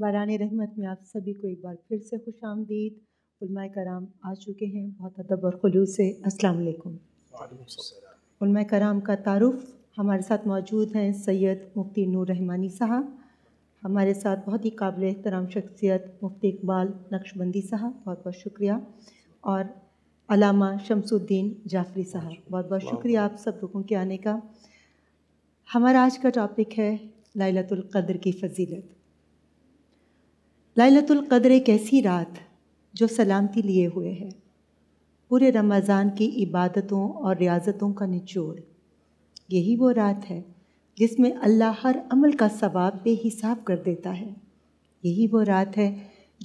वारान रहमत में आप सभी को एक बार फिर से खुश आमदीद कराम आ चुके हैं बहुत अदब और खलूस से असलकुम कराम का तारुफ हमारे साथ मौजूद हैं सैयद मुफ्ती नूर रहमानी साहब हमारे साथ बहुत ही काबिल एहतराम शख्सियत मुफ्ती इकबाल नक्शबंदी साहब बहुत बहुत शुक्रिया और अलामा शमसुद्दीन जाफरी साहब बहुत बहुत शुक्रिया आप सब लोगों के आने का हमारा आज का टॉपिक है लाइलतुल्क़द्र की फजीलत लैलतुल कदर एक ऐसी रात जो सलामती लिए हुए है पूरे रमज़ान की इबादतों और रियाजतों का निचोड़ यही वो रात है जिसमें अल्लाह हर अमल का सवाब बेहिसाब कर देता है यही वो रात है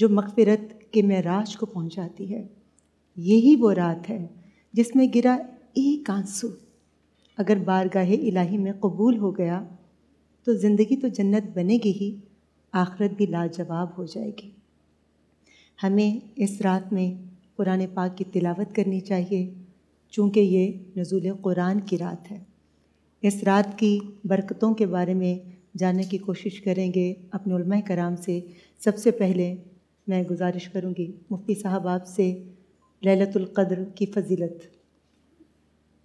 जो मकफ़रत के महराज को पहुंचाती है यही वो रात है जिसमें गिरा एक आंसू अगर बारगाह इलाही में कबूल हो गया तो ज़िंदगी तो जन्नत बनेगी ही आखरत भी लाजवाब हो जाएगी हमें इस रात में कुरान पाक की तिलावत करनी चाहिए चूँकि ये नजूल कुरान की रात है इस रात की बरकतों के बारे में जानने की कोशिश करेंगे अपने कराम से सबसे पहले मैं गुजारिश करूँगी मुफ्ती साहब आप से ललतुल्क़द्र की फजीलत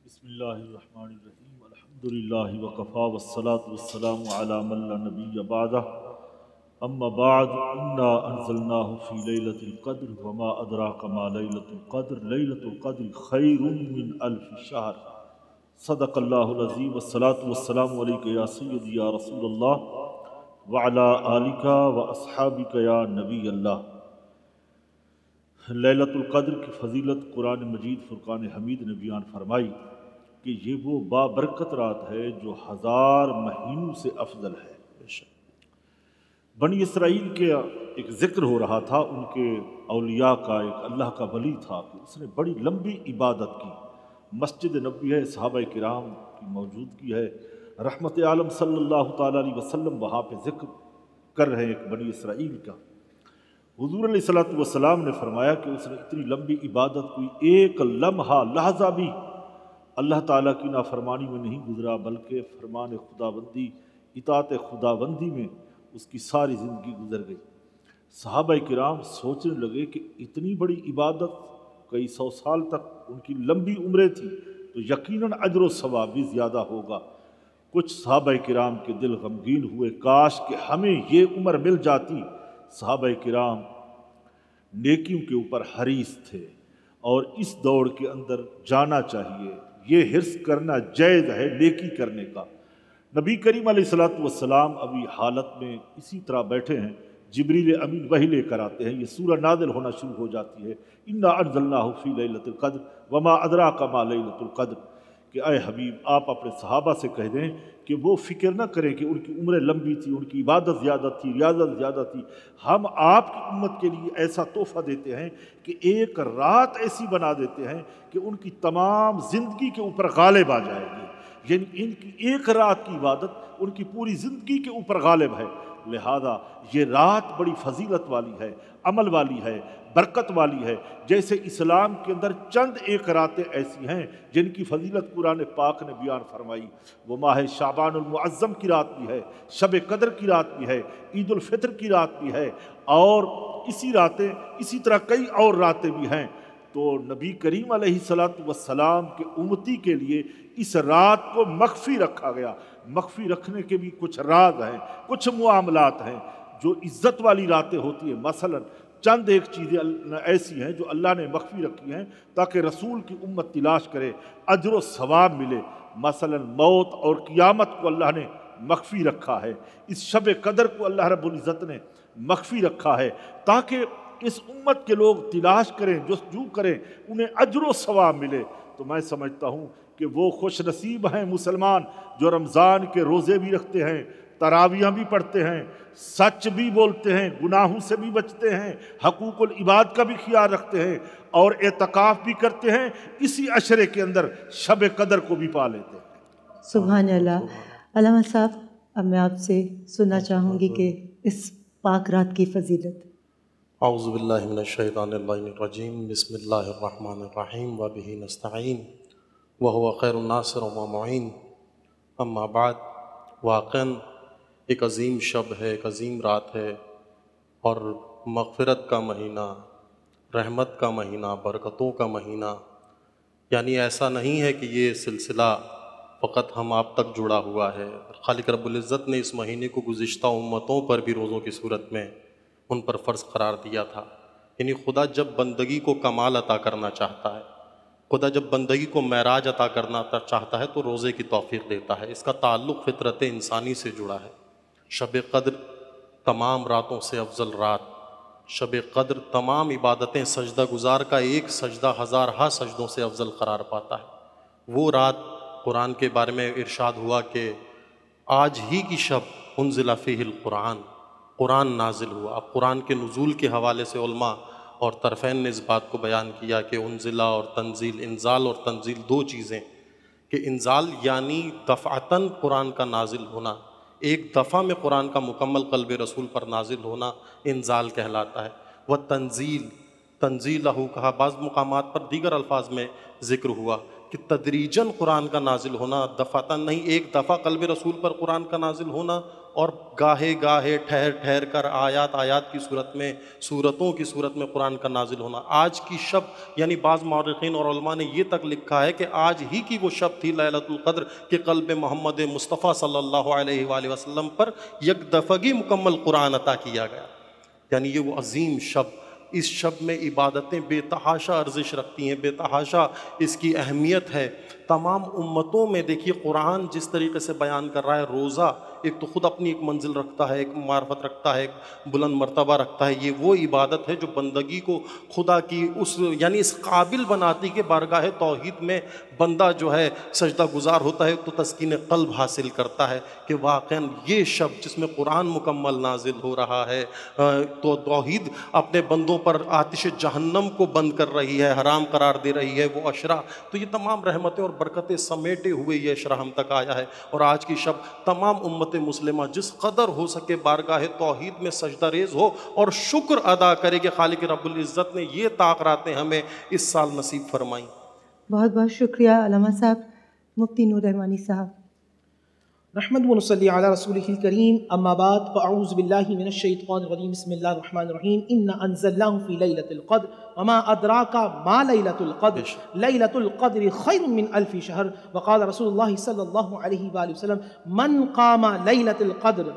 बसमीम अलहमदिल्ला वसलात वसलाम अम्मा बाद अन्ना अनजलना फ़ी लैलतलक़द्र वमा अदरा कमा लैलतलक़द्र लैलतलक़द्र खैरुमिन अल्फ़ार सदक़ल्लाज़ीम वसलात वसलाम या सैद या रसूल वाला आलिका व असहाबिक या नबी अल्लाह लैलतलक़द्र की फजीलत कुरान मजीद फ़ुरक़ान हमीद ने बयान फरमाई कि ये वो बाबरकत रात है जो हज़ार महीनों से अफजल है बेशक बनी इसराइल के एक ज़िक्र हो रहा था उनके अलिया का एक अल्लाह का बली था कि उसने बड़ी लंबी इबादत की मस्जिद नबी है सहाब कराम की मौजूदगी है रहमत आलम सल्लल्लाहु अलैहि वसल्लम वहाँ पे ज़िक्र कर रहे हैं एक बनी इसराइल का हजूर सलाम ने फरमाया कि उसने इतनी लंबी इबादत कोई एक लम्हा लहजा भी अल्लाह ताली की नाफरमानी में नहीं गुजरा बल्कि फरमान खुदाबंदी इतात खुदाबंदी में उसकी सारी ज़िंदगी गुजर गई साहब कराम सोचने लगे कि इतनी बड़ी इबादत कई सौ साल तक उनकी लंबी उम्रें थी तो यकीनन अजर सवाब भी ज़्यादा होगा कुछ साहब कराम के दिल गमगीन हुए काश कि हमें ये उम्र मिल जाती साहब कराम नेकियों के ऊपर हरीस थे और इस दौड़ के अंदर जाना चाहिए ये हिरस करना जायज़ है नेकी करने का नबी करीम सलाम अभी हालत में इसी तरह बैठे हैं जबरील अमीन वही लेकर आते हैं ये सूर नादिल होना शुरू हो जाती है इन्ना अर्जल्ला फ़ी लतुल्क़द्र वमा अदरा कमा लतुल्क़द्र कि अय हबीब आप अपने सहाबा से कह दें कि वो फ़िक्र ना करें कि उनकी उम्र लंबी थी उनकी इबादत ज़्यादा थी रियाजत ज़्यादा थी हम आपकी उम्मत के लिए ऐसा तोहफ़ा देते हैं कि एक रात ऐसी बना देते हैं कि उनकी तमाम ज़िंदगी के ऊपर गालिब आ जाएगी जिन इनकी एक रात की इबादत उनकी पूरी ज़िंदगी के ऊपर गालिब है लिहाजा ये रात बड़ी फजीलत वाली है अमल वाली है बरकत वाली है जैसे इस्लाम के अंदर चंद एक रातें ऐसी हैं जिनकी फजीलत कुरान पाक ने बयान फरमाई वो माह शाबानमज़म की रात भी है शब कदर की रात भी है ईदालफ़ितर की रात भी है और इसी रातें इसी तरह कई और रातें भी हैं तो नबी करीम सलाम के उमती के लिए इस रात को मख्फी रखा गया मख्फी रखने के भी कुछ राग हैं कुछ मामलात हैं जो इज़्ज़त वाली रातें होती हैं मसलन चंद एक चीज़ें ऐसी हैं जो अल्लाह ने मख्फी रखी हैं ताकि रसूल की उम्मत तलाश करे अजर सवाब मिले मसलन मौत और क़ियामत को अल्लाह ने मख्फी रखा है इस शब कदर को अल्लाह रबुल्ज़त ने मख्फी रखा है ताकि इस उम्मत के लोग तलाश करें जस्तजू करें उन्हें अजर सवाब मिले तो मैं समझता हूँ कि वो खुश नसीब हैं मुसलमान जो रमज़ान के रोज़े भी रखते हैं तरावियाँ भी पढ़ते हैं सच भी बोलते हैं गुनाहों से भी बचते हैं हकूक़ुल इबाद का भी ख्याल रखते हैं और एतकाफ़ भी करते हैं इसी अशरे के अंदर शब कदर को भी पा लेते हैं सुबह अल्लाह साहब अब मैं आपसे सुनना चाहूँगी कि इस पाक रात की फजीलत अज़बिल्लिमिनशैनरजीम बसमीम वबी नस्तीन वह खैरनासर वमीन अम्माबाद वाक़ा एक अज़ीम शब है एक अज़ीम रात है और मगफ़रत का महीना रहमत का महीना बरकतों का महीना यानी ऐसा नहीं है कि ये सिलसिला फ़कत हम आप तक जुड़ा हुआ है खालिक रब्ज़त ने इस महीने को गुज्त उम्मतों पर भी रोज़ों की सूरत में उन पर फ़र्ज़ करार दिया था यानी खुदा जब बंदगी को कमाल अता करना चाहता है खुदा जब बंदगी को महराज अता करना चाहता है तो रोज़े की तोफ़ी देता है इसका ताल्लुक़ फितरत इंसानी से जुड़ा है शब कद्र तमाम रातों से अफजल रात शब कद्र तमाम इबादतें सजदा गुजार का एक सजदा हज़ार हा सजदों से अफजल करार पाता है वो रात कुरान के बारे में इरशाद हुआ कि आज ही की शब उन ज़िला फ़िल कुरान कुरान नाजिल हुआ अब कुरान के नज़ुल के हवाले से उल्मा और तरफ़ैन ने इस बात को बयान किया कि उनजिला और तंजील इंजाल और तंजील दो चीज़ें कि इंजाल यानी दफ़ाता कुरान का नाजिल होना एक दफ़ा में कुरान का मुकम्मल कल्ब रसूल पर नाजिल होना इंजाल कहलाता है वह तंजील तंजील कहा बाज़ मकाम पर दीगर अल्फाज में ज़िक्र हुआ कि तदरीजन कुरान का नाजिल होना दफ़ाता नहीं एक दफ़ा कल्ब रसूल पर कुरान का नाजिल होना और गाहे गाहे ठहर ठहर कर आयात आयात की सूरत में सूरतों की सूरत में कुरान का नाजिल होना आज की शब यानी बाज़ मौरखीन और ने यह तक लिखा है कि आज ही की वो शब थी लैलतुल्क़द्र के कल्ब मोहम्मद मुस्तफ़ा सल्लल्लाहु अलैहि वसल्लम पर यकदफगी मुकम्मल कुरान अता किया गया यानी ये वो अजीम शब इस शब में इबादतें बेतहाशा अर्जिश रखती हैं बेतहाशा इसकी अहमियत है तमाम उम्मतों में देखिए कुरान जिस तरीके से बयान कर रहा है रोज़ा एक तो ख़ुद अपनी एक मंजिल रखता है एक मार्फत रखता है एक बुलंद मरतबा रखता है ये वो इबादत है जो बंदगी को खुदा की उस यानी इस काबिल बनाती के बारगाह तोहद में बंदा जो है सजदा गुजार होता है तो तस्किन कल्ब हासिल करता है कि वाकई ये शब्द जिसमें कुरान मुकम्मल नाजिल हो रहा है तो तोहद अपने बंदों पर आतिश जहन्नम को बंद कर रही है हराम करार दे रही है वो अशरा तो ये तमाम रहमतें और बरकतें समेटे हुए ये अशरा हम तक आया है और आज की शब तमाम उम्मत मुस्लिमा जिस कदर हो सके बारगाह तोहहीद में सजदारेज हो और शुक्र अदा करे कि खालिक रबुल्ज़त ने ये ताकरातें हमें इस साल नसीब फरमाई बहुत बहुत शुक्रिया साहब मुफ्ती नूर रहमानी साहब نحمد ونصلي على رسوله الكريم أما بعد فأعوذ بالله من الشيطان الرجيم بسم الله الرحمن الرحيم إن أنزلناه في ليلة القدر وما أدراك ما ليلة القدر ليلة القدر خير من ألف شهر وقال رسول الله صلى الله عليه وآله وسلم من قام ليلة القدر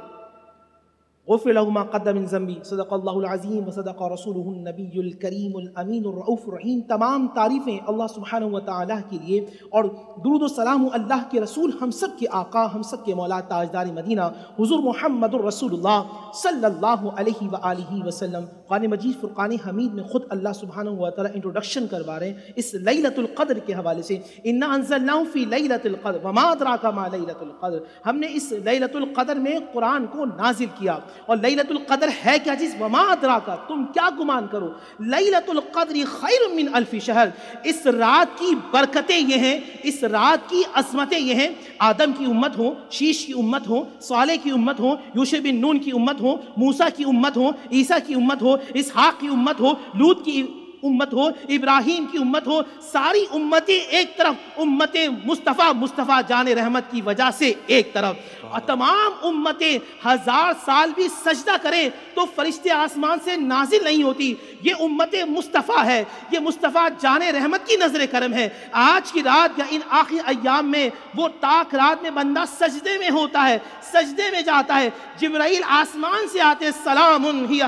वफ़िर कदम ज़म्बी सदक़ल्लाज़ीम वसदक़ रसूलनबीकरीमीनरऊफ़रहीम तमाम तारीफ़ें अल्लाह सुबहान ताली के लिए और दरुद सलाम अल्लाह के रसूल हम सब के आका हम सब के मौला ताजदार मदीना हज़ुर मोहम्मद रसूलुल्लाह सल्लल्लाहु अलैहि व आलिहि वसल्लम क़ुरान मजीद फ़ुरक़ान हमीद में ख़ुद अल्लाह सुबहान ताली इंट्रोडक्शन करवा रहे हैं इस लैलतुल्क़द्र के हवाले से इन्ना अनजल्लाफ़ी लैलतुल्क़द्र वमादरा का मा लैलतुल्क़द्र हमने इस लैलतुल्क़द्र में कुरान को नाजिल किया और लई कदर है क्या चीज़ वमा का तुम क्या गुमान करो लई कदर खैर मिन अल्फी शहर इस रात की बरकतें ये हैं इस रात की असमतें ये हैं आदम की उम्मत हो शीश की उम्मत हो साले की उम्मत हो यूश बिन नून की उम्मत हो मूसा की उम्मत हो ईसा की उम्मत हो इसहाक की उम्मत हो लूत की उम्मत हो इब्राहिम की उम्मत हो सारी उम्मतें एक तरफ उम्मत मुस्तफ़ा मुस्तफ़ा जान रहमत की वजह से एक तरफ और तमाम उम्मतें हज़ार साल भी सजदा करें तो फरिश्ते आसमान से नाजिल नहीं होती ये उम्मत मुस्तफ़ा है ये मुस्तफ़ा जान रहमत की नज़र करम है आज की रात या इन आखिरी अयाम में वो ताक रात में बंदा सजदे में होता है सजदे में जाता है जबराइल आसमान से आते सलाम ही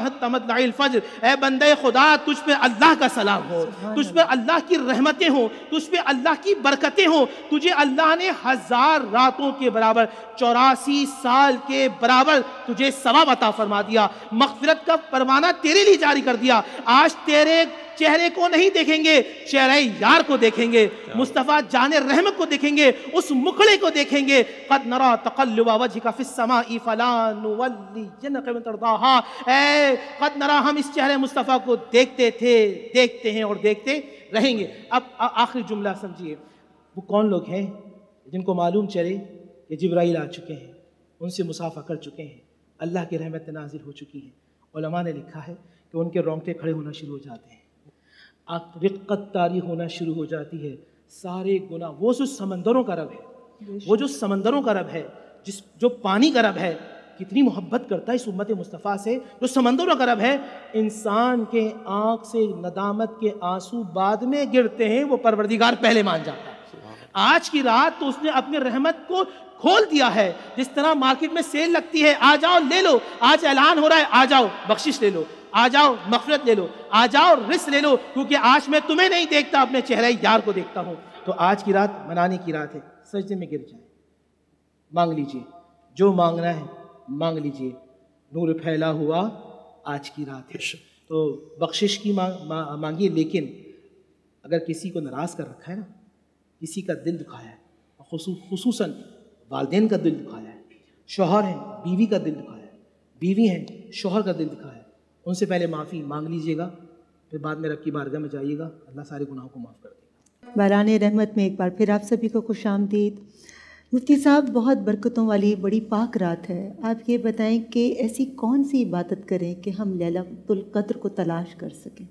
फजर ए बंदे खुदा तुझ पर अल्लाह का सलाम हो तुझ पर अल्लाह की रहमतें हों तुझ पर अल्लाह की बरकतें हों तुझे अल्लाह ने हज़ार रातों के बराबर चौरासी साल के बराबर तुझे सवाब अता फरमा दिया मफफरत का परवाना तेरे लिए जारी कर दिया आज तेरे चेहरे को नहीं देखेंगे चेहरे यार को देखेंगे मुस्तफ़ा जान रहम को देखेंगे उस मुखड़े को देखेंगे कद नरा तकल्लुबा वजह का फिसमा कद नरा हम इस चेहरे मुस्तफ़ा को देखते थे देखते हैं और देखते रहेंगे अब आखिरी जुमला समझिए वो कौन लोग हैं जिनको मालूम चले कि जब्राइल आ चुके हैं उनसे मुसाफा कर चुके हैं अल्लाह की रहमत नाजिल हो चुकी है ने लिखा है कि उनके रोंगटे खड़े होना शुरू हो जाते हैं रिक्कत तारी होना शुरू हो जाती है सारे गुना वो जो समंदरों का रब है वो जो समंदरों का रब है जिस जो पानी का रब है कितनी मोहब्बत करता है इस उम्मत मुस्तफ़ा से जो समंदरों का रब है इंसान के आँख से नदामत के आंसू बाद में गिरते हैं वो परवरदिगार पहले मान जाता है आज की रात तो उसने अपने रहमत को खोल दिया है जिस तरह मार्केट में सेल लगती है आ जाओ ले लो आज ऐलान हो रहा है आ जाओ बख्शिश ले लो आ जाओ मफरत ले लो आ जाओ रिस ले लो क्योंकि आज मैं तुम्हें नहीं देखता अपने चेहरे यार को देखता हूँ तो आज की रात मनाने की रात है सजदे में गिर जाए मांग लीजिए जो मांगना है मांग लीजिए नूर फैला हुआ आज की रात है तो बख्शिश की मांग मा, मांगिए लेकिन अगर किसी को नाराज़ कर रखा है ना किसी का दिल दुखाया है खसूस वालदेन का दिल दुखाया है शोहर हैं बीवी का दिल दुखाया है बीवी हैं शोहर का दिल दुखाया है उनसे पहले माफ़ी मांग लीजिएगा फिर बाद में रब की बारगाह में जाइएगा अल्लाह सारे गुनाहों को माफ़ कर देगा बारान रहमत में एक बार फिर आप सभी को खुश आमदीद मुफ्ती साहब बहुत बरकतों वाली बड़ी पाक रात है आप ये बताएं कि ऐसी कौन सी इबादत करें कि हम लैलातुल्क़द्र को तलाश कर सकें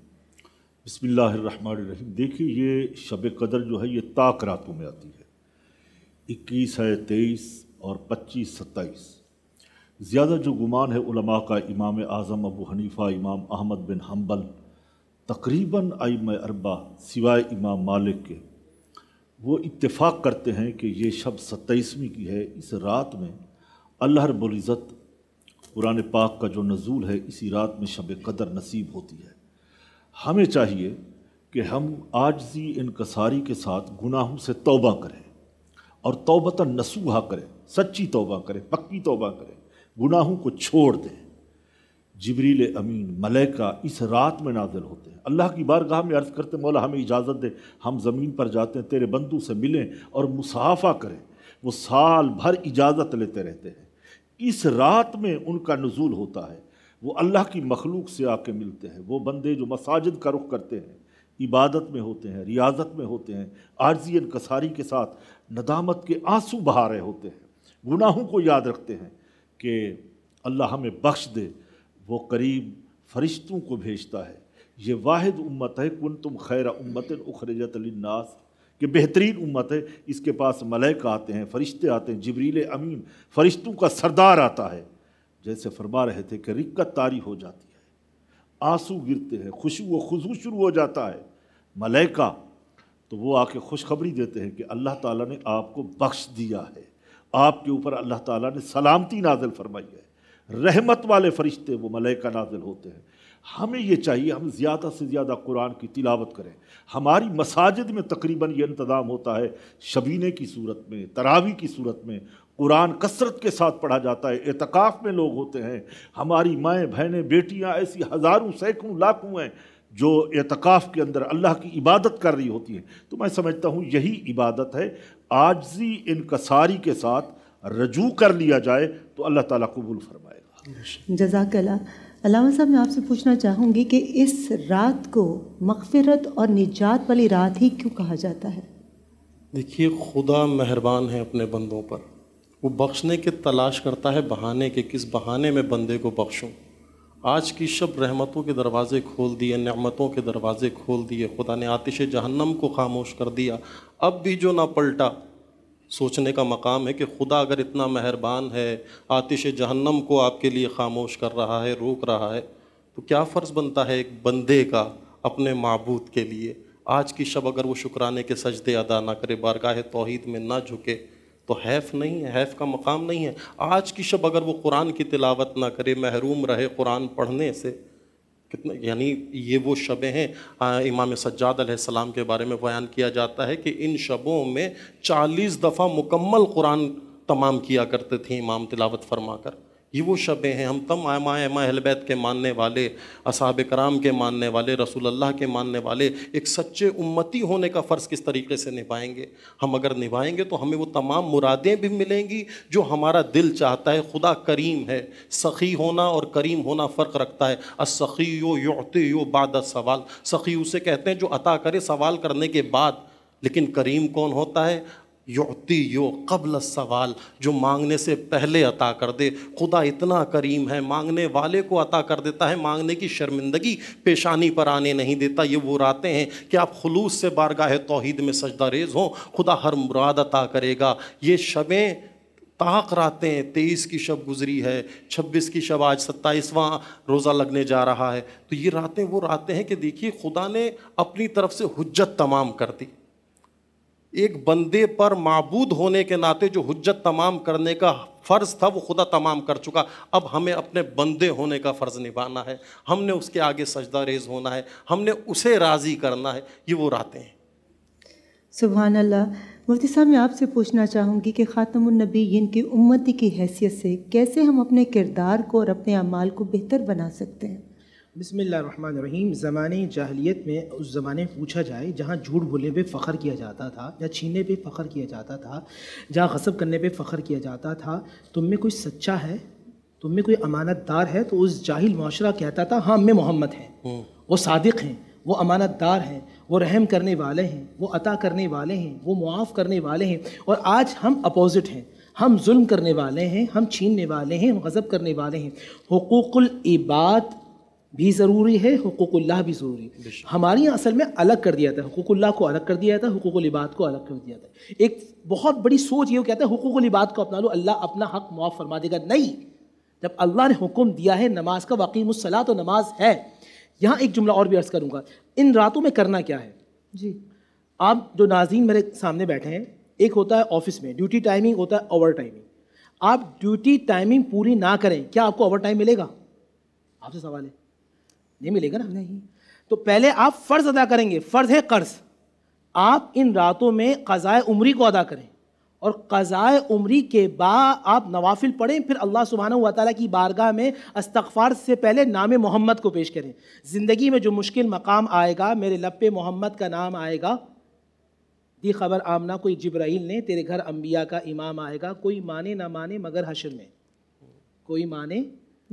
बसमीम देखिए ये शब कदर जो है ये ताक रातों में आती है इक्कीस है तेईस और पच्चीस सत्ताईस ज़्यादा जो गुमान है उलमा का इमाम आज़म अबू हनीफ़ा इमाम अहमद बिन हम्बल तकरीबन आइम अरबा सिवाय इमाम मालिक के वो इत्तेफाक करते हैं कि ये शब सत्ताईसवीं की है इस रात में अल्लाह रबुल्ज़त कुरान पाक का जो नज़ूल है इसी रात में शब कदर नसीब होती है हमें चाहिए कि हम आजजी इनकसारी के साथ गुनाहों से तौबा करें और तौबता नसूहा करें सच्ची तौबा करें पक्की तौबा करें गुनाहों को छोड़ दें जबरील अमीन मलैका इस रात में नाजिल होते हैं अल्लाह की बारगाह में अर्ज़ करते मौला हमें इजाज़त दे हम ज़मीन पर जाते हैं तेरे बंधु से मिलें और मुसाफा करें वो साल भर इजाज़त लेते रहते हैं इस रात में उनका नजूल होता है वो अल्लाह की मखलूक से आके मिलते हैं वो बंदे जो मसाजिद का रुख करते हैं इबादत में होते हैं रियाजत में होते हैं आर्जी कसारी के साथ नदामत के आंसू बहा रहे होते हैं गुनाहों को याद रखते हैं कि अल्लाह हमें बख्श दे वो करीब फरिश्तों को भेजता है ये वाहिद उम्मत है कन तुम खैर उम्मत उखरजत नास कि बेहतरीन उम्मत है इसके पास मलैक आते हैं फरिश्ते आते हैं जबरील अमीन फरिश्तों का सरदार आता है जैसे फरमा रहे थे कि रिक्कत तारी हो जाती है आंसू गिरते हैं खुशी व खुशबू शुरू हो जाता है मलैका तो वो आके खुशखबरी देते हैं कि अल्लाह ताला ने आपको बख्श दिया है आपके ऊपर अल्लाह ताला ने सलामती नाजिल फरमाई है रहमत वाले फरिश्ते वो मलैका नाजिल होते हैं हमें ये चाहिए हम ज़्यादा से ज़्यादा कुरान की तिलावत करें हमारी मसाजिद में तकरीबन ये इंतज़ाम होता है शबीने की सूरत में तरावी की सूरत में कुरान कसरत के साथ पढ़ा जाता है एतकाफ़ में लोग होते हैं हमारी माएँ बहनें बेटियाँ ऐसी हज़ारों सैकड़ों लाखों हैं जो एतकाफ़ के अंदर अल्लाह की इबादत कर रही होती है तो मैं समझता हूँ यही इबादत है आजजी इनकसारी के साथ रजू कर लिया जाए तो अल्लाह ताला कबूल फरमाएगा जजाकला अलावा साहब मैं आपसे पूछना चाहूँगी कि इस रात को मगफरत और निजात वाली रात ही क्यों कहा जाता है देखिए खुदा मेहरबान है अपने बंदों पर वो बख्शने की तलाश करता है बहाने के किस बहाने में बंदे को बख्शूँ आज की शब रहमतों के दरवाज़े खोल दिए नमतों के दरवाज़े खोल दिए खुदा ने आतिश जहन्नम को खामोश कर दिया अब भी जो ना पलटा सोचने का मकाम है कि खुदा अगर इतना मेहरबान है आतिश जहन्नम को आपके लिए खामोश कर रहा है रोक रहा है तो क्या फ़र्ज़ बनता है एक बंदे का अपने मबूद के लिए आज की शब अगर वो शुक्राने के सजदे अदा ना करे बारगाह तोहद में ना झुके तो हैफ़ नहीं है हैफ़ का मकाम नहीं है आज की शब अगर वो कुरान की तिलावत ना करे महरूम रहे कुरान पढ़ने से कितने यानी ये वो शबें हैं इमाम सज्जाद सलाम के बारे में बयान किया जाता है कि इन शबों में चालीस दफ़ा मुकम्मल कुरान तमाम किया करते थे इमाम तिलावत फरमा कर ये वो शबें हैं हम तम आमा आमा अहलबैत के मानने वाले असाब कराम के मानने वाले रसूल अल्लाह के मानने वाले एक सच्चे उम्मती होने का फ़र्ज़ किस तरीके से निभाएंगे हम अगर निभाएंगे तो हमें वो तमाम मुरादें भी मिलेंगी जो हमारा दिल चाहता है खुदा करीम है सखी होना और करीम होना फ़र्क रखता है असखी यो योते यो बाद सवाल सखी उसे कहते हैं जो अता करे सवाल करने के बाद लेकिन करीम कौन होता है युती यो कबल सवाल जो मांगने से पहले अता कर दे खुदा इतना करीम है मांगने वाले को अता कर देता है मांगने की शर्मिंदगी पेशानी पर आने नहीं देता ये वो रातें हैं कि आप खलूस से बारगाह तोहहीद में सजदा रेज हों खुदा हर मुराद अता करेगा ये शबें ताक रातें तेईस की शब गुजरी है छब्बीस की शब आज सत्ताईसवां रोज़ा लगने जा रहा है तो ये रातें वो रातें हैं कि देखिए खुदा ने अपनी तरफ से हजत तमाम कर दी एक बंदे पर मबूद होने के नाते जो हजत तमाम करने का फ़र्ज़ था वो खुदा तमाम कर चुका अब हमें अपने बंदे होने का फ़र्ज़ निभाना है हमने उसके आगे सजदा रेज होना है हमने उसे राज़ी करना है ये वो रातें हैं सुबहान अल्लाह मुफ्ती साहब मैं आपसे पूछना चाहूँगी कि ख़ातमनबीन की उम्मती की हैसियत से कैसे हम अपने किरदार को और अपने अमाल को बेहतर बना सकते हैं बिसमीम ज़माने जाहलीत में उस ज़माने पूछा जाए जहाँ झूठ बोलने पे फ़ख्र किया जाता था या छीनने पे फ़ख्र किया जाता था जहाँ गसब करने पे फ़ख्र किया जाता था तुम में कोई सच्चा है तुम में कोई अमानतदार है तो उस जाहिल माशरा कहता था हाँ मैं मोहम्मद हैं हम्म। वो सादिक हैं वो अमानतदार हैं वो रहम करने वाले हैं वो अता करने वाले हैं वो मुआफ़ करने वाले हैं और आज हम अपोज़िट हैं हम जुल्म करने वाले हैं हम छीनने वाले हैं हम गज़ब करने वाले हैं हकूक़ुल इबाद भी ज़रूरी है हकूक़ल्ला भी ज़रूरी है हमारे यहाँ असल में अलग कर दिया था हकूक़ल्ला को अलग कर दिया था हकूक़लिबाद को अलग कर दिया था एक बहुत बड़ी सोच ये कहता है हकूक़लिबाद को अपना लो अल्लाह अपना हक माफ़ फरमा देगा नहीं जब अल्लाह ने हुक्म दिया है नमाज का वाकीमसला तो नमाज है यहाँ एक जुमला और भी अर्ज़ करूँगा इन रातों में करना क्या है जी आप जो नाजीन मेरे सामने बैठे हैं एक होता है ऑफिस में ड्यूटी टाइमिंग होता है ओवर टाइमिंग आप ड्यूटी टाइमिंग पूरी ना करें क्या आपको ओवर टाइम मिलेगा आपसे सवाल है नहीं मिलेगा ना नहीं तो पहले आप फ़र्ज़ अदा करेंगे फ़र्ज़ है कर्ज़ आप इन रातों में क़ज़ाए उमरी को अदा करें और क़ज़ाए उमरी के बाद आप नवाफिल पढ़ें फिर अल्लाह सुबहाना हुआ ताली की बारगाह में अस्तफ़ार से पहले नाम मोहम्मद को पेश करें ज़िंदगी में जो मुश्किल मकाम आएगा मेरे लप मोहम्मद का नाम आएगा दी खबर आमना कोई जब्राइल ने तेरे घर अम्बिया का इमाम आएगा कोई माने ना माने मगर हशर में कोई माने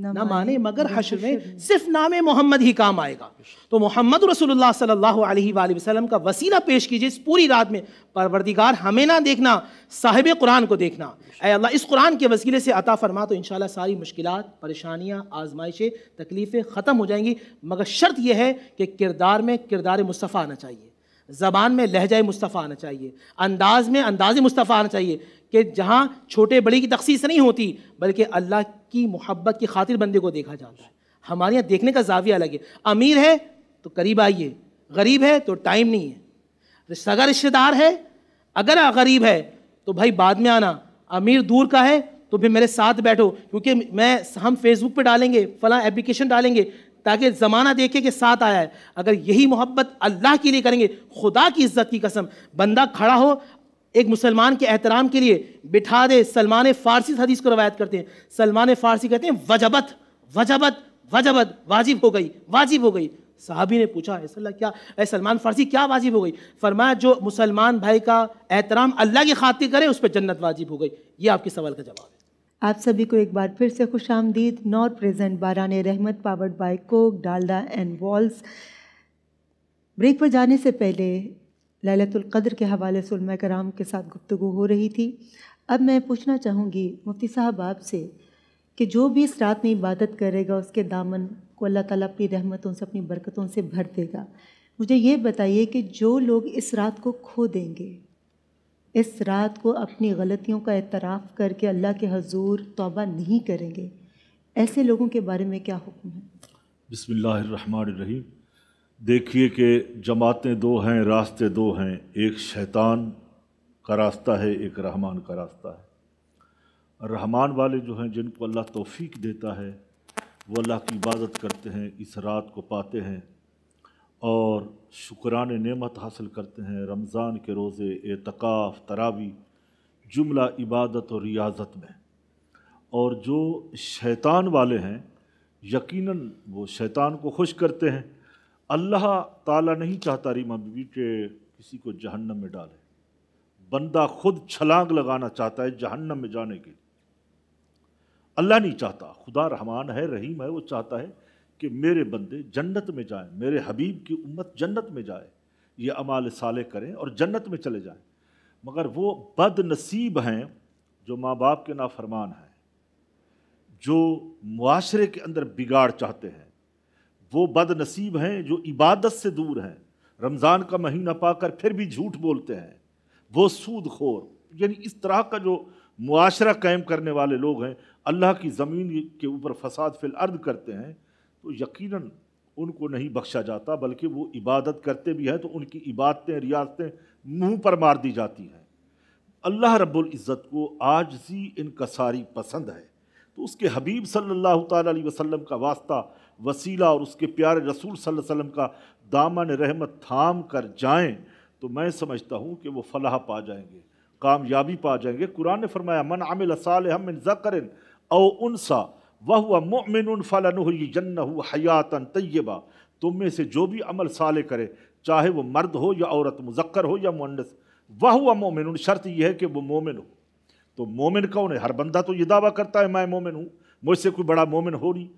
ना माने मगर हशर तो में सिर्फ नाम मोहम्मद ही काम आएगा तो मोहम्मद रसूलुल्लाह सल्लल्लाहु का वसीला पेश कीजिए इस पूरी रात में परवरदिगार हमें ना देखना साहिब कुरान को देखना ए अल्लाह इस कुरान के वसीले से अता फरमा तो इन सारी मुश्किल परेशानियाँ आजमाइशें तकलीफ़ें ख़त्म हो जाएंगी मगर शर्त यह है कि किरदार में किरदार मुस्तफ़ा आना चाहिए ज़बान में लहजा मुस्तफ़ा आना चाहिए अंदाज में अंदाज मुस्तफ़ा आना चाहिए कि जहाँ छोटे बड़े की तखसीस नहीं होती बल्कि अल्लाह की मोहब्बत की खातिर बंदे को देखा जाता है हमारे यहाँ देखने का जाविया अलग है अमीर है तो करीब आइए गरीब है तो टाइम नहीं है सगा रिश्तेदार है अगर गरीब है तो भाई बाद में आना अमीर दूर का है तो फिर मेरे साथ बैठो क्योंकि मैं हम फेसबुक पे डालेंगे फला एप्लीकेशन डालेंगे ताकि ज़माना देखे कि साथ आया है अगर यही मोहब्बत अल्लाह के लिए करेंगे खुदा की इज्जत की कसम बंदा खड़ा हो एक मुसलमान के एहतराम के लिए बिठा दे सलमान फ़ारसी हदीस को रवायत करते हैं सलमान फ़ारसी कहते हैं वजबत वजबत वजबत वाजिब हो गई वाजिब हो गई साहबी ने पूछा ऐसा क्या ए सलमान फ़ारसी क्या वाजिब हो गई फरमाया जो मुसलमान भाई का एहतराम अल्लाह की खातिर करे उस पर जन्नत वाजिब हो गई ये आपके सवाल का जवाब है आप सभी को एक बार फिर से खुश आमदीद नॉट प्रेजेंट बारान रहमत powered by Coke Dalda and Wall's break पर जाने से पहले ललतुल्क़द्र के हवाले से कराम के साथ गुफ्तु हो रही थी अब मैं पूछना चाहूँगी मुफ्ती साहब आपसे कि जो भी इस रात में इबादत करेगा उसके दामन को अल्लाह ताला अपनी रहमतों से अपनी बरकतों से भर देगा मुझे ये बताइए कि जो लोग इस रात को खो देंगे इस रात को अपनी गलतियों का एतराफ़ करके अल्लाह के हजूर तोबा नहीं करेंगे ऐसे लोगों के बारे में क्या हुक्म है बसमीम देखिए कि जमातें दो हैं रास्ते दो हैं एक शैतान का रास्ता है एक रहमान का रास्ता है रहमान वाले जो हैं जिनको अल्लाह तौफीक देता है वो अल्लाह की इबादत करते हैं इस रात को पाते हैं और शुक्रान नेमत हासिल करते हैं रमज़ान के रोज़े एतकाफ़ तरावी जुमला इबादत और रियाजत में और जो शैतान वाले हैं यकीनन वो शैतान को खुश करते हैं अल्लाह ताला नहीं चाहता रीमा बीबी के किसी को जहन्नम में डाले बंदा खुद छलांग लगाना चाहता है जहन्नम में जाने के लिए अल्लाह नहीं चाहता खुदा रहमान है रहीम है वो चाहता है कि मेरे बंदे जन्नत में जाएं मेरे हबीब की उम्मत जन्नत में जाए ये अमाल साले करें और जन्नत में चले जाएं मगर वो बदनसीब हैं जो माँ बाप के नाफरमान हैं जो मुआरे के अंदर बिगाड़ चाहते हैं वो बद नसीब हैं जो इबादत से दूर हैं रमज़ान का महीना पाकर फिर भी झूठ बोलते हैं वो खोर यानी इस तरह का जो मुआरा कायम करने वाले लोग हैं अल्लाह की ज़मीन के ऊपर फसाद फिल अर्द करते हैं तो यकीनन उनको नहीं बख्शा जाता बल्कि वो इबादत करते भी हैं तो उनकी इबादतें रियासतें मुँह पर मार दी जाती हैं अल्लाह रब्बुल इज़्ज़त को आजजी इनकसारी पसंद है तो उसके हबीब सल्लल्लाहु अलैहि वसल्लम का वास्ता वसीला और उसके प्यारे रसूल सल्लल्लाहु अलैहि वसल्लम का दामन रहमत थाम कर जाएं तो मैं समझता हूँ कि वो फलाह पा जाएंगे कामयाबी पा जाएंगे कुरान ने फरमाया मन आमिल साल हम ज़करन औ उनसा वह हुआ मोमिन फ़लन जन्न हयातन तय्यबा तुम में से जो भी अमल साल करे चाहे वो मर्द हो या औरत मुजक्कर हो या मुन्नस वह हुआ मोमिन शर्त यह है कि वो मोमिन हो तो मोमिन कौन है हर बंदा तो ये दावा करता है मैं मोमिन हूँ मुझसे कोई बड़ा मोमिन हो नहीं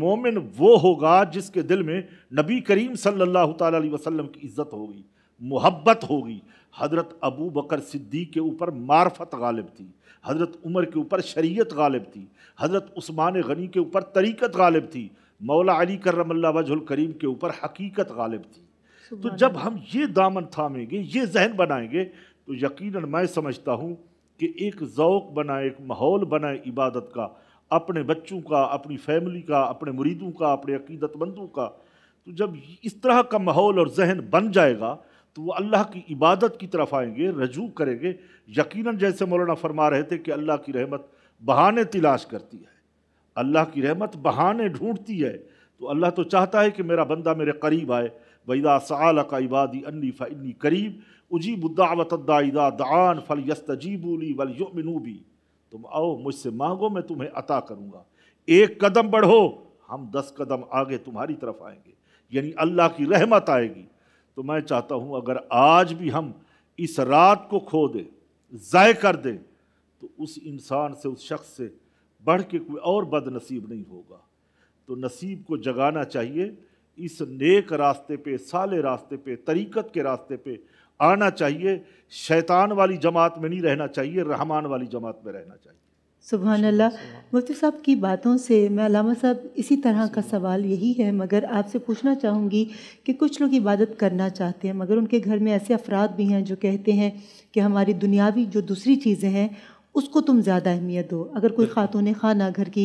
मोमिन वो होगा जिसके दिल में नबी करीम सल्लल्लाहु अलैहि वसल्लम की इज़्ज़त होगी मोहब्बत होगी हज़रत अबू बकर सिद्दीक के ऊपर मार्फत गालिब थी हज़रत उमर के ऊपर शरीयत गालिब थी हज़रत उस्मान गनी के ऊपर तरीक़त गालिब थी मौला अली करमल्ला वजुल करीम के ऊपर हकीकत गालिब थी तो जब हम ये दामन थामेंगे ये जहन बनाएंगे तो यकीनन मैं समझता हूँ कि एक ओक़ बनाए एक माहौल बनाए इबादत का अपने बच्चों का अपनी फैमिली का अपने मुरीदों का अपने अकीदतमंदों का तो जब इस तरह का माहौल और जहन बन जाएगा तो वो अल्लाह की इबादत की तरफ आएंगे रजू करेंगे यकीनन जैसे मौलाना फरमा रहे थे कि अल्लाह की रहमत बहाने तलाश करती है अल्लाह की रहमत बहाने ढूंढती है तो अल्लाह तो चाहता है कि मेरा बंदा मेरे करीब आए वैदा साल का इबादी अन्नी फ़न्नी करीब उजी मुद्दावतदा इदा दान फल यस्तजीबूली वल युमिनूबी तुम आओ मुझसे मांगो मैं तुम्हें अता करूँगा एक कदम बढ़ो हम दस कदम आगे तुम्हारी तरफ आएंगे यानी अल्लाह की रहमत आएगी तो मैं चाहता हूँ अगर आज भी हम इस रात को खो दें ज़ाय कर दें तो उस इंसान से उस शख्स से बढ़ के कोई और बदनसीब नहीं होगा तो नसीब को जगाना चाहिए इस नेक रास्ते पे साले रास्ते पे तरीक़त के रास्ते पे आना चाहिए शैतान वाली जमात में नहीं रहना चाहिए रहमान वाली जमात में रहना चाहिए सुबह अल्लाह मुफ्ती साहब की बातों से मैं अलामा साहब इसी तरह का सवाल यही है मगर आपसे पूछना चाहूँगी कि कुछ लोग इबादत करना चाहते हैं मगर उनके घर में ऐसे अफराद भी हैं जो कहते हैं कि हमारी दुनियावी जो दूसरी चीज़ें हैं उसको तुम ज़्यादा अहमियत दो अगर कोई खातून खाना घर की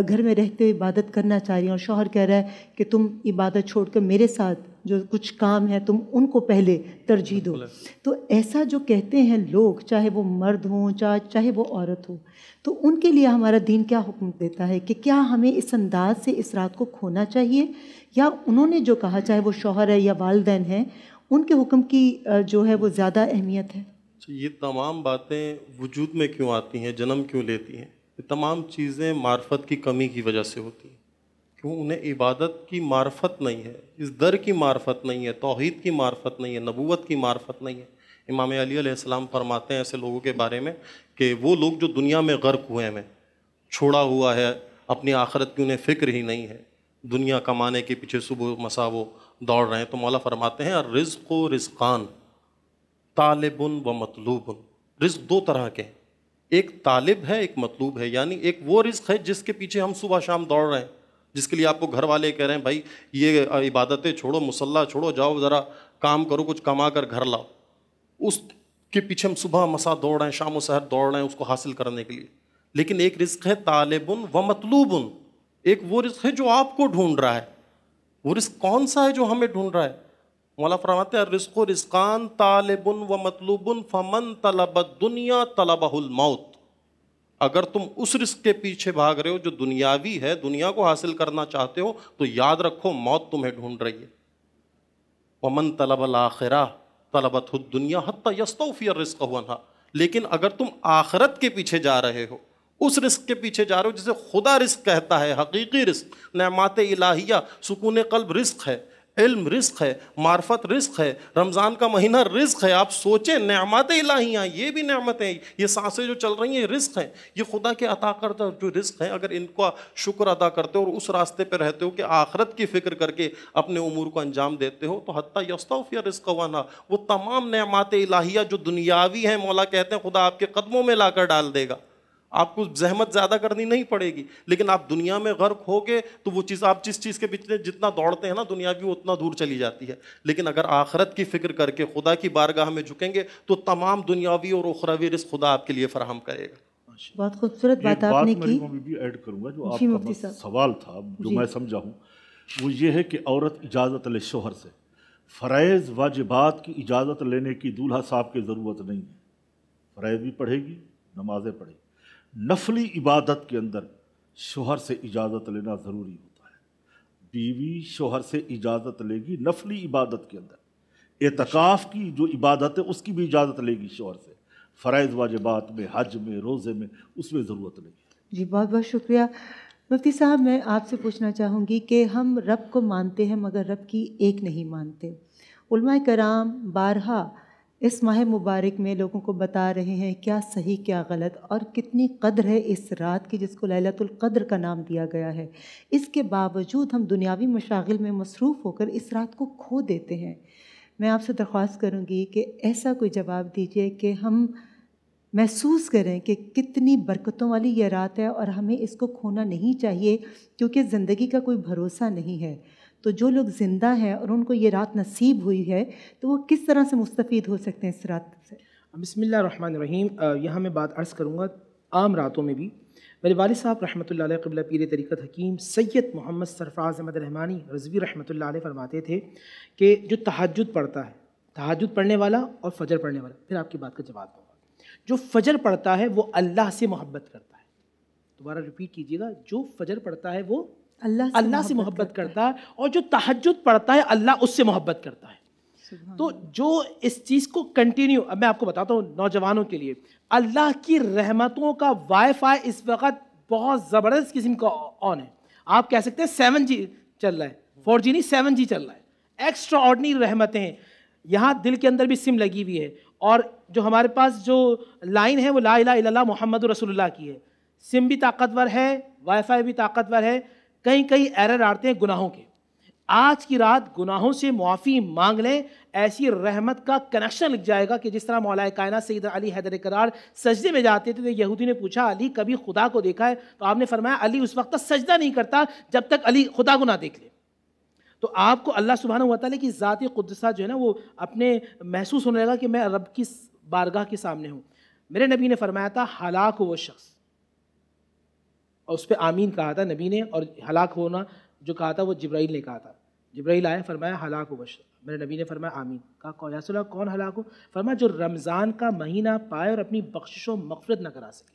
घर में रहते हुए इबादत करना चाह रही है और शोहर कह रहा है कि तुम इबादत छोड़ कर मेरे साथ जो कुछ काम है तुम उनको पहले तरजीह दो तो ऐसा जो कहते हैं लोग चाहे वो मर्द हों चाहे चाहे वो औरत हो तो उनके लिए हमारा दीन क्या हुक्म देता है कि क्या हमें इस अंदाज से इस रात को खोना चाहिए या उन्होंने जो कहा चाहे वो शोहर है या वालदेन हैं उनके हुक्म की जो है वो ज़्यादा अहमियत है तो ये तमाम बातें वजूद में क्यों आती हैं जन्म क्यों लेती हैं ये तमाम चीज़ें मार्फत की कमी की वजह से होती हैं क्यों उन्हें इबादत की मार्फत नहीं है इस दर की मार्फत नहीं है तोहद की मार्फत नहीं है नबूत की मार्फत नहीं है इमाम अलीसम फरमाते हैं ऐसे लोगों के बारे में कि वो लोग जो दुनिया में गर्क हुए हैं छोड़ा हुआ है अपनी आखरत की उन्हें फ़िक्र ही नहीं है दुनिया कमाने के पीछे सुबह मसा वो दौड़ रहे हैं तो मौला फरमाते हैं रिज़ को रिज़कान तालिबन व मतलूबन रिस्क दो तरह के हैं एक तालिब है एक मतलूब है यानी एक वो रिस्क है जिसके पीछे हम सुबह शाम दौड़ रहे हैं जिसके लिए आपको घर वाले कह रहे हैं भाई ये इबादतें छोड़ो मुसल्ला छोड़ो जाओ ज़रा काम करो कुछ कमा कर घर लाओ उसके पीछे हम सुबह मसा दौड़ रहे हैं शाम शहर दौड़ रहे हैं उसको हासिल करने के लिए लेकिन एक रिस्क है तालिबन व मतलूबन एक वो रिस्क है जो आपको ढूंढ रहा है वो रिस्क कौन सा है जो हमें ढूंढ रहा है मौला फरमाते हैं रिस्को रिस्कान तालिबन व मतलूबन फमन तलब दुनिया तलबहुल मौत अगर तुम उस रिस्क के पीछे भाग रहे हो जो दुनियावी है दुनिया को हासिल करना चाहते हो तो याद रखो मौत तुम्हें ढूंढ रही है वमन तलबल आखिरा तलबत दुनिया हती यस्तफ़ी रिस्क हुआ लेकिन अगर तुम आखरत के पीछे जा रहे हो उस रिस्क के पीछे जा रहे हो जिसे खुदा रिस्क कहता है हकीकी रिस्क नमात इलाहिया सुकून कल्ब रिस्क है इल्म रिस्क है मार्फत रिस्क है रमज़ान का महीना रिस्क है आप सोचें नमत इलाहियाँ ये भी नमतें ये सांसें जो चल रही हैं ये रिस्क हैं ये खुदा के अता करता जो रिस्क हैं अगर इनका शुक्र अदा करते हो और उस रास्ते पर रहते हो कि आखरत की फ़िक्र करके अपने उमूर को अंजाम देते हो तो हती या रिस्क वाना वो तमाम नमत इलाहिया जो दुनियावी हैं मौला कहते हैं खुदा आपके कदमों में ला डाल देगा आपको जहमत ज़्यादा करनी नहीं पड़ेगी लेकिन आप दुनिया में गर्क हो गए तो वो चीज़ आप जिस चीज़ के पीछे जितना दौड़ते हैं ना दुनिया की उतना दूर चली जाती है लेकिन अगर आखरत की फ़िक्र करके खुदा की बारगाह में झुकेंगे तो तमाम दुनियावी और उखरावी रिस्क खुदा आपके लिए फराहम करेगा बहुत खूबसूरत बात आपने की मैं भी ऐड करूंगा जो आपका सवाल था जो मैं समझा हूँ वो ये है कि औरत इजाज़त ले शोहर से फ़रज़ वाजिबात की इजाज़त लेने की दूल्हा साहब की ज़रूरत नहीं है फ़रज़ भी पढ़ेगी नमाज़ें पढ़ेगी नफली इबादत के अंदर शोहर से इजाज़त लेना ज़रूरी होता है बीवी शोहर से इजाज़त लेगी नफली इबादत के अंदर एतकाफ़ की जो इबादत है उसकी भी इजाज़त लेगी शोहर से फ़रज़ वाजबात में हज में रोज़े में उसमें ज़रूरत लेगी जी बहुत बहुत शुक्रिया मुफ्ती साहब मैं आपसे पूछना चाहूँगी कि हम रब को मानते हैं मगर रब की एक नहीं मानते उलमा कराम बारहा इस माह मुबारक में लोगों को बता रहे हैं क्या सही क्या गलत और कितनी कदर है इस रात की जिसको लैलतुल कद्र का नाम दिया गया है इसके बावजूद हम दुनियावी मशागिल में मसरूफ़ होकर इस रात को खो देते हैं मैं आपसे दरख्वास्त करूँगी कि ऐसा कोई जवाब दीजिए कि हम महसूस करें कि कितनी बरकतों वाली यह रात है और हमें इसको खोना नहीं चाहिए क्योंकि ज़िंदगी का कोई भरोसा नहीं है तो जो लोग ज़िंदा हैं और उनको ये रात नसीब हुई है तो वो किस तरह से मुस्तफ़ हो सकते हैं इस रात से बसमिल्ल रहीम यहाँ मैं बात अर्ज़ करूँगा आम रातों में भी मेरे वाल साहब रहमत कबला पीर तरीक़त हकीम सैयद मोहम्मद सरफराज अहमद रहमानी रजवी रहमत फरमाते थे कि जो तहजद पढ़ता है तहजद पढ़ने वाला और फजर पढ़ने वाला फिर आपकी बात का जवाब दूँगा जो फजर पढ़ता है वो अल्लाह से मोहब्बत करता है दोबारा रिपीट कीजिएगा जो फजर पढ़ता है वो अल्लाह से अल्लाह से मोहब्बत करता है और जो तहजद पढ़ता है अल्लाह उससे मोहब्बत करता है तो जो इस चीज़ को कंटिन्यू अब मैं आपको बताता हूँ नौजवानों के लिए अल्लाह की रहमतों का वाईफाई इस वक्त बहुत ज़बरदस्त किस्म का ऑन है आप कह सकते हैं सेवन जी चल रहा है फोर जी नहीं सेवन जी चल रहा है एक्स्ट्रा ऑर्डनरी रहमतें हैं यहाँ दिल के अंदर भी सिम लगी हुई है और जो हमारे पास जो लाइन है वो ला मोहम्मद रसोल्ला की है सिम भी ताकतवर है वाईफाई भी ताकतवर है कहीं कहीं एरर आते हैं गुनाहों के आज की रात गुनाहों से मुआफ़ी मांग लें ऐसी रहमत का कनेक्शन लग जाएगा कि जिस तरह मौलाए कायना सईद अली हैदर करार सजदे में जाते थे तो यहूदी ने पूछा अली कभी खुदा को देखा है तो आपने फरमाया अली उस वक्त तक सजदा नहीं करता जब तक अली खुदा को ना देख ले तो आपको अल्लाह सुबहान हुआ की ज़ाती खुदसा जो है ना वो अपने महसूस होने लगा कि मैं रब की बारगाह के सामने हूँ मेरे नबी ने फरमाया था हलाक वो शख्स और उस पर आमीन कहा था नबी ने और हलाक होना जो कहा था वो जब्राइल ने कहा था जब्राइल आए फरमाया हलाक हो बश मेरे नबी ने फरमाया आमीन कहा कौन यासल कौन हलाक हो फरमाया जो रमज़ान का महीना पाए और अपनी बख्शिश व मफरत न करा सके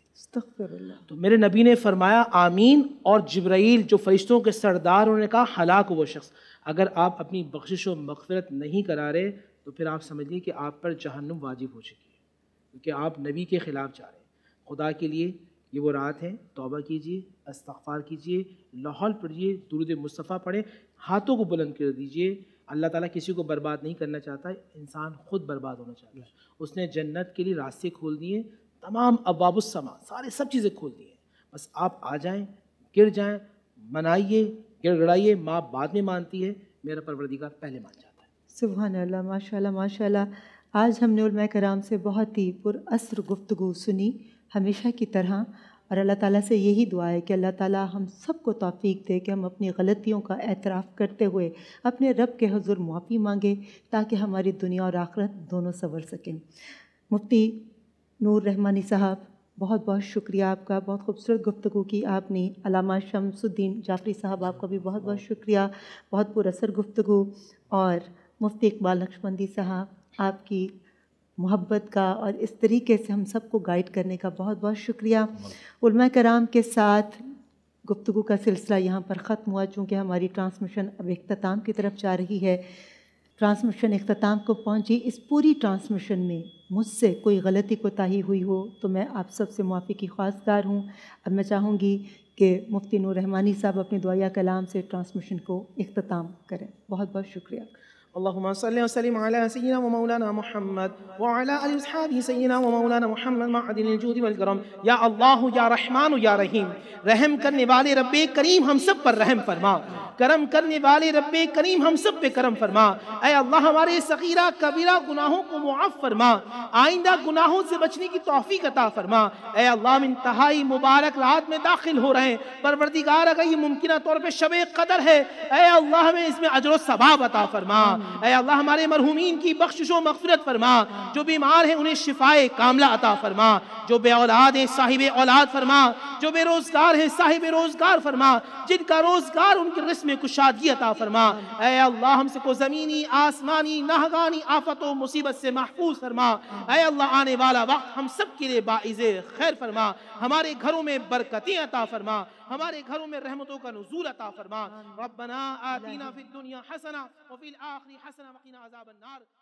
तो मेरे नबी ने फरमाया आमीन और जब्राइल जो फरिश्तों के सरदार उन्होंने कहा हलाक हो वो शख्स अगर आप अपनी बख्शिश व मफ़रत नहीं करा रहे तो फिर आप समझिए कि आप पर जहन्नुम वाजिब हो चुकी है क्योंकि आप नबी के ख़िलाफ़ जा रहे हैं खुदा के लिए ये वो रात है तौबा कीजिए अस्तफार कीजिए लाहौल पढ़िए दुरुद मुस्तफ़ा पढ़े हाथों को बुलंद कर दीजिए अल्लाह ताला किसी को बर्बाद नहीं करना चाहता इंसान खुद बर्बाद होना चाहता है उसने जन्नत के लिए रास्ते खोल दिए तमाम अबाबुस्समा सारे सब चीज़ें खोल दिए बस आप आ जाएं गिर जाएं मनाइए गिड़गड़ाइए माँ बाद में मानती है मेरा परवरदिगार पहले मान जाता है सुबह अल्लाह माशा माशा आज हमने उलमा कराम से बहुत ही पुरअसर गुफ्तु सुनी हमेशा की तरह और अल्लाह ताला से यही दुआ है कि अल्लाह ताला हम सबको तौफीक दे कि हम अपनी गलतियों का एतराफ़ करते हुए अपने रब के हजूर मुआफ़ी मांगे ताकि हमारी दुनिया और आखरत दोनों संवर सकें मुफ्ती नूर रहमानी साहब बहुत बहुत शुक्रिया आपका बहुत खूबसूरत गुफ्तु की आपने अलामा शमसुद्दीन जाफरी साहब आपका भी बहुत बहुत शुक्रिया बहुत पुरसर गुफ्तु और मुफ्ती इकबाल नक्शबंदी साहब आपकी मोहब्बत का और इस तरीके से हम सबको गाइड करने का बहुत बहुत शुक्रिया उलमा कराम के साथ गुफ्तु का सिलसिला यहाँ पर ख़त्म हुआ चूँकि हमारी ट्रांसमिशन अब अख्ताम की तरफ जा रही है ट्रांसमिशन अख्ताम को पहुँची इस पूरी ट्रांसमिशन में मुझसे कोई गलती कोताही हुई हो तो मैं आप सब से मुआफ़ी की ख्वास्तगार हूँ अब मैं चाहूँगी कि मुफ्ती नूर रहमानी साहब अपने दुआया कलाम से ट्रांसमिशन को अख्ताम करें बहुत बहुत शुक्रिया اللهم صل وسلم على سيدنا ومولانا محمد وعلى ال أصحابه سيدنا ومولانا محمद मादिन الجود والكرم يا अल्लाह या रहमान या रहीम रहम करने वाले रब करीम हम सब पर रहम फरमा करम करने वाले रब करीम हम सब पे करम फरमा अय अल्लाह हमारे सगीरा कबीरा गुनाहों को मुआफ़ फरमा आइंदा गुनाहों से बचने की तोफ़ी अता फरमा अय अल्लाह इंतहाई मुबारक रात में दाखिल हो रहे हैं परवरदिगार अगर ये मुमकिन तौर पर शब कदर है अय अल्लाह में इसमें अजर सबाब अता फरमा ए अल्लाह हमारे मरहूमिन की बख्शिशो मगफरत फरमा जो बीमार हैं उन्हें शिफाए कामला अता फरमा जो बे औलाद है साहिब औलाद फरमा जो बेरोज़गार है साहिब रोज़गार फरमा जिनका रोज़गार उनकी रस्म कुशादगी अता फरमा ए अल्लाह हमसे को ज़मीनी आसमानी नाहगानी आफत व मुसीबत से महफूज फरमा ए अल्लाह आने वाला वक्त हम सब के लिए बाइज़ खैर फरमा हमारे घरों में बरकतें अता फरमा हमारे घरों में रहमतों का नजूल अता फरमा रबना आतीना फिद दुनिया हसना वफिल आखिरी हसना वकीना अजाब